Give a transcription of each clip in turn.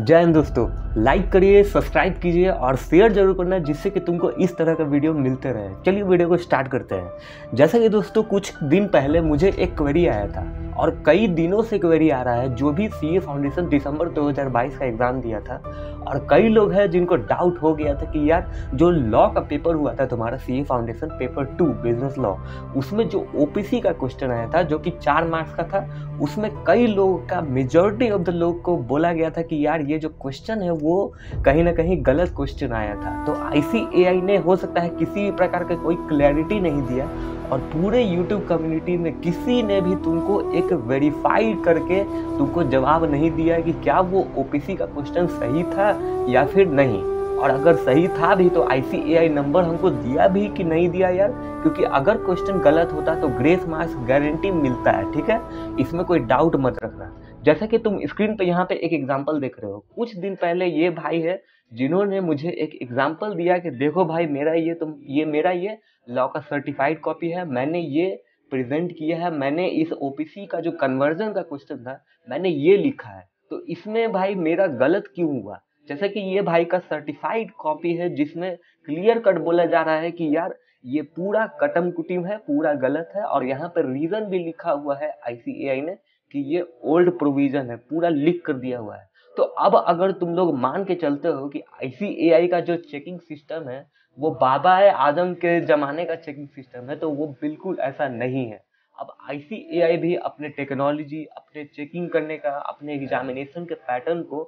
जय हिंद दोस्तों लाइक करिए सब्सक्राइब कीजिए और शेयर जरूर करना जिससे कि तुमको इस तरह का वीडियो मिलते रहे चलिए वीडियो को स्टार्ट करते हैं जैसा कि दोस्तों कुछ दिन पहले मुझे एक क्वेरी आया था और कई दिनों से क्वेरी आ रहा है जो भी सी ए फाउंडेशन दिसंबर 2022 का एग्ज़ाम दिया था और कई लोग हैं जिनको डाउट हो गया था कि यार जो लॉ का पेपर हुआ था तुम्हारा C A foundation paper two business law उसमें जो ओ का क्वेश्चन आया था जो कि चार मार्क्स का था उसमें कई लोगों का मेजोरिटी ऑफ द लोग को बोला गया था कि यार ये जो क्वेश्चन है वो कहीं ना कहीं गलत क्वेश्चन आया था तो आई ने हो सकता है किसी भी प्रकार का कोई क्लैरिटी नहीं दिया और पूरे YouTube कम्युनिटी में किसी ने भी तुमको एक वेरीफाई करके तुमको जवाब नहीं दिया कि क्या वो ओ का क्वेश्चन सही था या फिर नहीं और अगर सही था भी तो आई नंबर हमको दिया भी कि नहीं दिया यार क्योंकि अगर क्वेश्चन गलत होता तो ग्रेस मार्क्स गारंटी मिलता है ठीक है इसमें कोई डाउट मत रखना जैसा कि तुम स्क्रीन पे यहाँ पे एक एग्जाम्पल देख रहे हो कुछ दिन पहले ये भाई है जिन्होंने मुझे एक एग्जाम्पल दिया कि देखो भाई मेरा ये तुम ये मेरा ये लॉ का सर्टिफाइड कॉपी है मैंने ये प्रेजेंट किया है मैंने इस ओपीसी का जो कन्वर्जन का क्वेश्चन था मैंने ये लिखा है तो इसमें भाई मेरा गलत क्यों हुआ जैसा कि ये भाई का सर्टिफाइड कॉपी है जिसमें क्लियर कट बोला जा रहा है कि यार ये पूरा कटम कुटिम है पूरा गलत है और यहाँ पर रीजन भी लिखा हुआ है आईसीएआई ने कि ये ओल्ड प्रोविजन है पूरा लिख कर दिया हुआ है तो अब अगर तुम लोग मान के चलते हो कि इसी एआई का जो चेकिंग सिस्टम है वो बाबा है आजम के ज़माने का चेकिंग सिस्टम है तो वो बिल्कुल ऐसा नहीं है अब आई भी अपने टेक्नोलॉजी अपने चेकिंग करने का अपने एग्जामिनेशन के पैटर्न को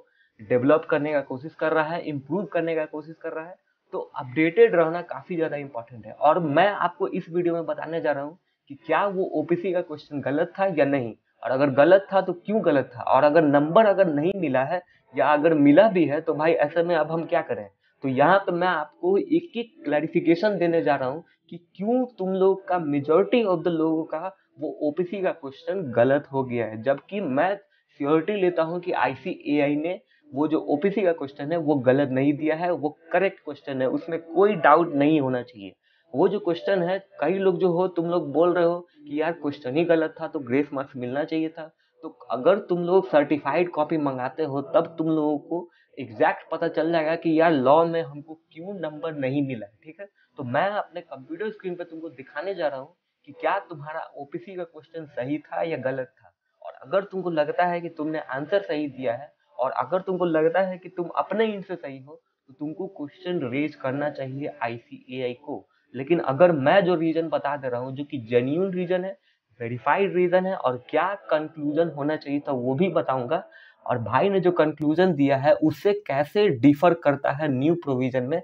डेवलप करने का कोशिश कर रहा है इम्प्रूव करने का कोशिश कर रहा है तो अपडेटेड रहना काफ़ी ज़्यादा इंपॉर्टेंट है और मैं आपको इस वीडियो में बताने जा रहा हूँ कि क्या वो ओपीसी का क्वेश्चन गलत था या नहीं और अगर गलत था तो क्यों गलत था और अगर नंबर अगर नहीं मिला है या अगर मिला भी है तो भाई ऐसे में अब हम क्या करें तो यहाँ पे मैं आपको एक एक क्लैरिफिकेशन देने जा रहा हूँ कि क्यों तुम लोग का मेजोरिटी ऑफ द लोगों का वो ओपीसी का क्वेश्चन गलत हो गया है जबकि मैं सियोरिटी लेता हूँ कि आई ने वो जो ओपीसी का क्वेश्चन है वो गलत नहीं दिया है वो करेक्ट क्वेश्चन है उसमें कोई डाउट नहीं होना चाहिए वो जो क्वेश्चन है कई लोग जो हो तुम लोग बोल रहे हो कि यार क्वेश्चन ही गलत था तो ग्रेस मार्क्स मिलना चाहिए था तो अगर तुम लोग सर्टिफाइड कॉपी मंगाते हो तब तुम लोगों को एग्जैक्ट पता चल जाएगा कि यार लॉ में हमको क्यों नंबर नहीं मिला ठीक है तो मैं अपने कंप्यूटर स्क्रीन पर तुमको दिखाने जा रहा हूँ कि क्या तुम्हारा ओपीसी का क्वेश्चन सही था या गलत था और अगर तुमको लगता है कि तुमने आंसर सही दिया है और अगर तुमको लगता है कि तुम अपने इंड से सही हो तो तुमको क्वेश्चन रेज करना चाहिए आईसीएआई को लेकिन अगर मैं जो रीजन बता दे रहा हूँ जो कि जेन्यून रीजन है वेरीफाइड रीजन है और क्या कंक्लूजन होना चाहिए था वो भी बताऊंगा और भाई ने जो कंक्लूजन दिया है उससे कैसे डिफर करता है न्यू प्रोविजन में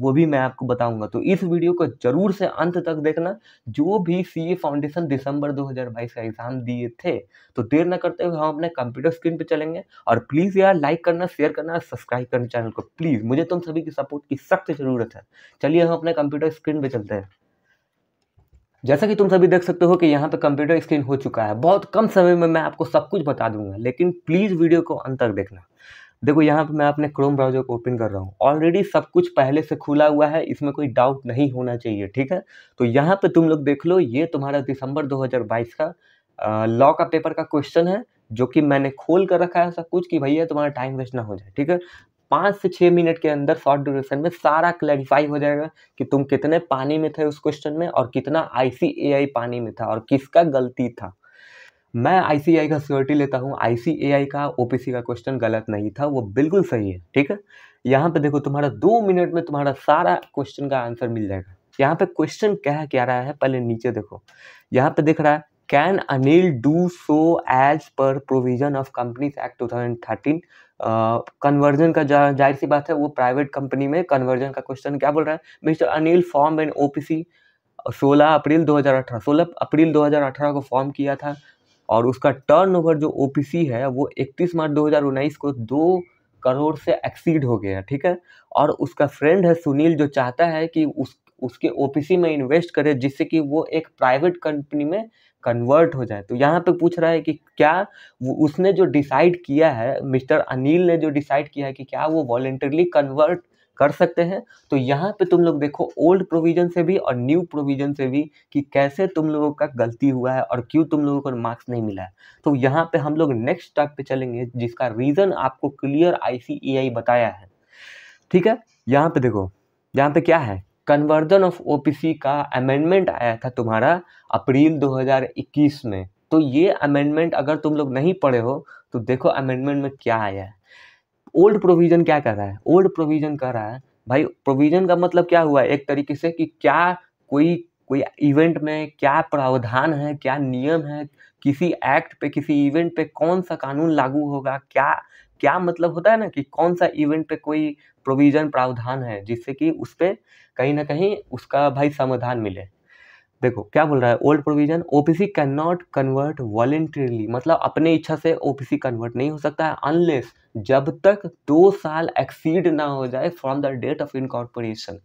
वो भी मैं आपको बताऊंगा तो इस वीडियो को जरूर से अंत तक देखना जो भी सी ए फाउंडेशन दिसंबर 2022 का एग्ज़ाम दिए थे तो देर ना करते हुए हम अपने कंप्यूटर स्क्रीन पे चलेंगे और प्लीज़ यार लाइक करना शेयर करना सब्सक्राइब करना चैनल को प्लीज़ मुझे तुम सभी की सपोर्ट की सख्त ज़रूरत है चलिए हम अपने कंप्यूटर स्क्रीन पर चलते हैं जैसा कि तुम सभी देख सकते हो कि यहाँ पे कंप्यूटर स्क्रीन हो चुका है बहुत कम समय में मैं आपको सब कुछ बता दूंगा लेकिन प्लीज़ वीडियो को अंत तक देखना देखो यहाँ पे मैं अपने क्रोम ब्राउजर को ओपन कर रहा हूँ ऑलरेडी सब कुछ पहले से खुला हुआ है इसमें कोई डाउट नहीं होना चाहिए ठीक है तो यहाँ पे तुम लोग देख लो ये तुम्हारा दिसंबर 2022 का लॉ का पेपर का क्वेश्चन है जो कि मैंने खोल कर रखा है सब कुछ कि भैया तुम्हारा टाइम वेस्ट ना हो जाए ठीक है पाँच से छः मिनट के अंदर शॉर्ट ड्यूरेशन में सारा क्लैरिफाई हो जाएगा कि तुम कितने पानी में थे उस क्वेश्चन में और कितना आई पानी में था और किसका गलती था मैं आईसीआई का सिक्योरिटी लेता हूँ आई का ओपीसी का क्वेश्चन गलत नहीं था वो बिल्कुल सही है ठीक है यहाँ पे देखो तुम्हारा दो मिनट में तुम्हारा सारा क्वेश्चन का आंसर मिल जाएगा यहाँ पे क्वेश्चन क्या क्या रहा है पहले नीचे देखो यहाँ पे देख रहा है can Anil do so as per provision of companies act 2013 conversion का जाहिर सी बात है वो प्राइवेट कंपनी में कन्वर्जन का क्वेश्चन क्या बोल रहा है mister Anil form and OPC 16 April 2018 16 April 2018 को फॉर्म किया था और उसका टर्नओवर जो ओ है वो इकतीस मार्च दो को दो करोड़ से एक्सीड हो गया ठीक है और उसका फ्रेंड है सुनील जो चाहता है कि उस उसके ओ में इन्वेस्ट करे जिससे कि वो एक प्राइवेट कंपनी में कन्वर्ट हो जाए तो यहाँ पे पूछ रहा है कि क्या वो उसने जो डिसाइड किया है मिस्टर अनिल ने जो डिसाइड किया है कि क्या वो वॉलेंटरली कन्वर्ट कर सकते हैं तो यहाँ पे तुम लोग देखो ओल्ड प्रोविजन से भी और न्यू प्रोविजन से भी कि कैसे तुम लोगों का गलती हुआ है और क्यों तुम लोगों को मार्क्स नहीं मिला है तो यहाँ पे हम लोग नेक्स्ट टॉप पे चलेंगे जिसका रीज़न आपको क्लियर आई e बताया है ठीक है यहाँ पे देखो यहाँ पे क्या है कन्वर्जन ऑफ ओ का अमेंडमेंट आया था तुम्हारा अप्रैल 2021 में तो ये अमेंडमेंट अगर तुम लोग नहीं पढ़े हो तो देखो अमेंडमेंट में क्या आया है ओल्ड प्रोविज़न क्या कर रहा है ओल्ड प्रोविज़न कर रहा है भाई प्रोविज़न का मतलब क्या हुआ एक तरीके से कि क्या कोई कोई इवेंट में क्या प्रावधान है क्या नियम है किसी एक्ट पे किसी इवेंट पे कौन सा कानून लागू होगा क्या क्या मतलब होता है ना कि कौन सा इवेंट पे कोई प्रोविज़न प्रावधान है जिससे कि उस पर कहीं ना कहीं उसका भाई समाधान मिले देखो क्या बोल रहा है old provision OPC can not convert voluntarily मतलब अपने इच्छा से ओपीसी कन्वर्ट नहीं हो सकता है अनलेस जब तक दो साल एक्सीड ना हो जाए from the date of incorporation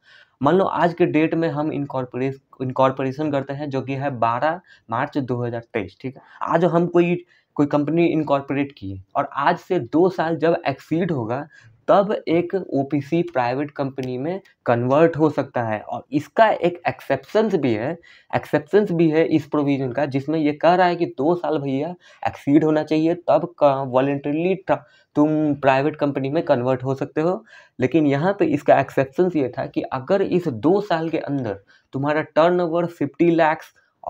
मान लो आज के डेट में हम इनकॉर्पोरेश इनकॉर्पोरेशन करते हैं जो कि है 12 मार्च 2023 ठीक है आज हम कोई कोई कंपनी इनकॉर्पोरेट की और आज से दो साल जब एक्सीड होगा तब एक ओ प्राइवेट कंपनी में कन्वर्ट हो सकता है और इसका एक एक्सेप्शंस भी है एक्सेप्शंस भी है इस प्रोविज़न का जिसमें यह कह रहा है कि दो साल भैया एक्सीड होना चाहिए तब वॉल्ट्रली तुम प्राइवेट कंपनी में कन्वर्ट हो सकते हो लेकिन यहाँ पे इसका एक्सेप्शंस ये था कि अगर इस दो साल के अंदर तुम्हारा टर्न ओवर लाख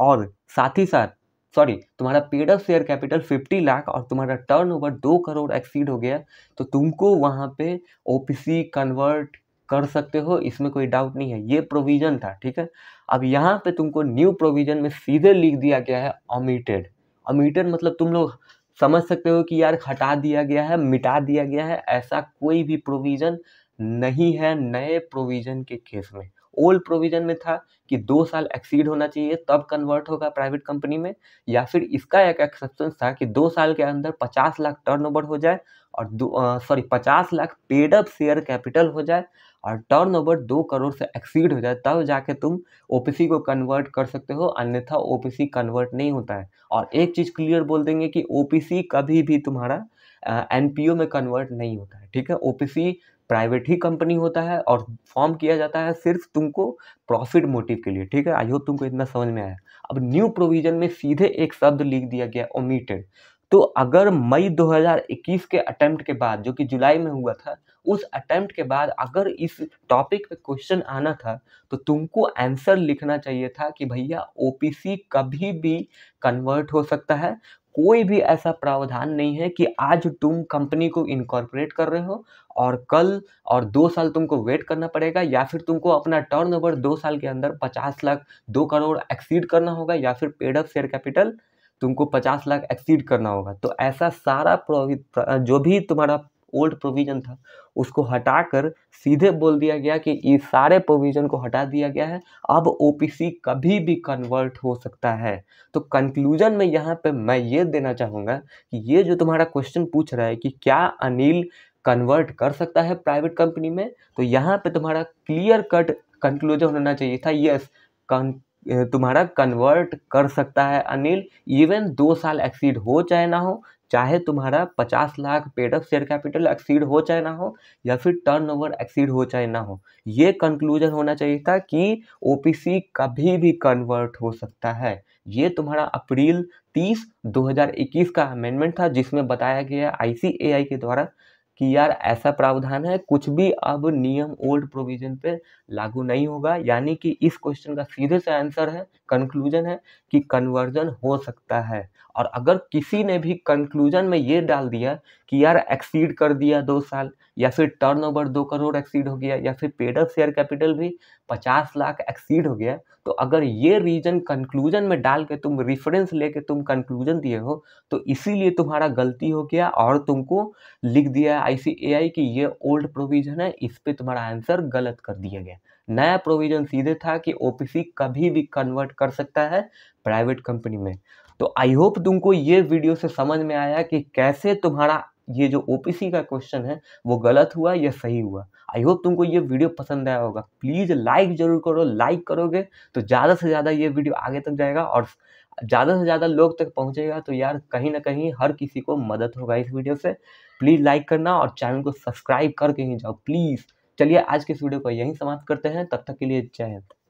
और साथ ही साथ सॉरी तुम्हारा paid off share capital 50 lakh और तुम्हारा टर्नओवर दो करोड़ एक्सीड हो गया तो तुमको वहाँ पे ओपीसी कन्वर्ट कर सकते हो इसमें कोई डाउट नहीं है ये प्रोविज़न था ठीक है अब यहाँ पे तुमको न्यू प्रोविज़न में सीधे लिख दिया गया है अमीटेड अमीटेड मतलब तुम लोग समझ सकते हो कि यार हटा दिया गया है मिटा दिया गया है ऐसा कोई भी प्रोविज़न नहीं है नए प्रोविज़न के केस में ओल्ड प्रोविजन में था कि दो साल एक्सीड होना चाहिए तब कन्वर्ट होगा प्राइवेट कंपनी में या फिर इसका एक एक्सेप्शन था कि दो साल के अंदर पचास लाख टर्न हो जाए और सॉरी पचास लाख पेडअप शेयर कैपिटल हो जाए और टर्न ओवर दो करोड़ से एक्सीड हो जाए तब जाके तुम ओ को कन्वर्ट कर सकते हो अन्यथा ओ कन्वर्ट नहीं होता है और एक चीज़ क्लियर बोल देंगे कि ओ कभी भी तुम्हारा एनपीओ में कन्वर्ट नहीं होता है ठीक है ओपीसी प्राइवेट ही कंपनी होता है और फॉर्म किया जाता है सिर्फ तुमको प्रॉफिट मोटिव के लिए ठीक है आई होप तुमको इतना समझ में आया अब न्यू प्रोविजन में सीधे एक शब्द लिख दिया गया ओमिटेड तो अगर मई 2021 के अटेम्प्ट के बाद जो कि जुलाई में हुआ था उस अटेम्प्ट के बाद अगर इस टॉपिक पे क्वेश्चन आना था तो तुमको आंसर लिखना चाहिए था कि भैया ओपीसी कभी भी कन्वर्ट हो सकता है कोई भी ऐसा प्रावधान नहीं है कि आज तुम कंपनी को इनकॉर्पोरेट कर रहे हो और कल और दो साल तुमको वेट करना पड़ेगा या फिर तुमको अपना टर्न ओवर दो साल के अंदर पचास लाख दो करोड़ एक्सीड करना होगा या फिर पेड ऑफ शेयर कैपिटल तुमको पचास लाख एक्सीड करना होगा तो ऐसा सारा जो भी तुम्हारा ओल्ड प्रोविज़न था उसको हटाकर सीधे बोल दिया गया कि इस सारे प्रोविज़न को हटा दिया गया है अब ओपीसी कभी भी कन्वर्ट हो सकता है तो कंक्लूजन में यहाँ पे मैं ये देना चाहूँगा कि ये जो तुम्हारा क्वेश्चन पूछ रहा है कि क्या अनिल कन्वर्ट कर सकता है प्राइवेट कंपनी में तो यहाँ पे तुम्हारा क्लियर कट कंक्लूजन होना चाहिए था यस कन तुम्हारा कन्वर्ट कर सकता है अनिल इवन दो साल एक्सीड हो चाहे ना हो चाहे तुम्हारा पचास lakh paid off share capital exceed हो चाहे ना हो या फिर टर्न ओवर एक्सीड हो चाहे ना हो ये कंक्लूजन होना चाहिए था कि ओ कभी भी कन्वर्ट हो सकता है ये तुम्हारा अप्रैल 30 2021 का अमेंडमेंट था जिसमें बताया गया आईसीएआई के द्वारा कि यार ऐसा प्रावधान है कुछ भी अब नियम ओल्ड प्रोविजन पे लागू नहीं होगा यानी कि इस क्वेश्चन का सीधे से आंसर है कंक्लूजन है कि कन्वर्जन हो सकता है और अगर किसी ने भी कंक्लूजन में ये डाल दिया कि यार एक्सीड कर दिया दो साल या फिर टर्नओवर दो करोड़ एक्सीड हो गया या फिर पेडअप शेयर कैपिटल भी पचास लाख एक्सीड हो गया तो अगर ये रीजन कंक्लूजन में डाल के तुम रिफरेंस लेके तुम कंक्लूजन दिए हो तो इसीलिए तुम्हारा गलती हो गया और तुमको लिख दिया आई कि ये ओल्ड प्रोविजन है इस पर तुम्हारा आंसर गलत कर दिया गया नया प्रोविजन सीधे था कि ओपीसी कभी भी कन्वर्ट कर सकता है प्राइवेट कंपनी में तो आई होप तुमको ये वीडियो से समझ में आया कि कैसे तुम्हारा ये जो ओपीसी का क्वेश्चन है वो गलत हुआ या सही हुआ आई होप तुमको ये वीडियो पसंद आया होगा प्लीज़ लाइक जरूर करो लाइक करोगे तो ज़्यादा से ज़्यादा ये वीडियो आगे तक जाएगा और ज़्यादा से ज़्यादा लोग तक पहुँचेगा तो यार कहीं ना कहीं हर किसी को मदद होगा इस वीडियो से प्लीज़ लाइक करना और चैनल को सब्सक्राइब करके ही जाओ प्लीज़ चलिए आज के इस वीडियो को यहीं समाप्त करते हैं तब तक के लिए जय हिंद